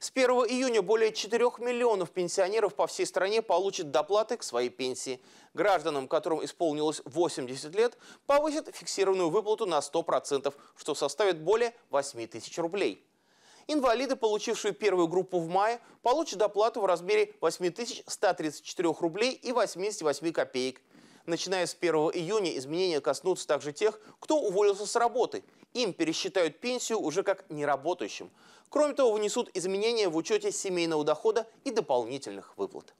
С 1 июня более 4 миллионов пенсионеров по всей стране получат доплаты к своей пенсии. Гражданам, которым исполнилось 80 лет, повысят фиксированную выплату на 100%, что составит более 8 тысяч рублей. Инвалиды, получившие первую группу в мае, получат доплату в размере 8134 рублей и 88 копеек. Начиная с 1 июня изменения коснутся также тех, кто уволился с работы – им пересчитают пенсию уже как неработающим. Кроме того, внесут изменения в учете семейного дохода и дополнительных выплат.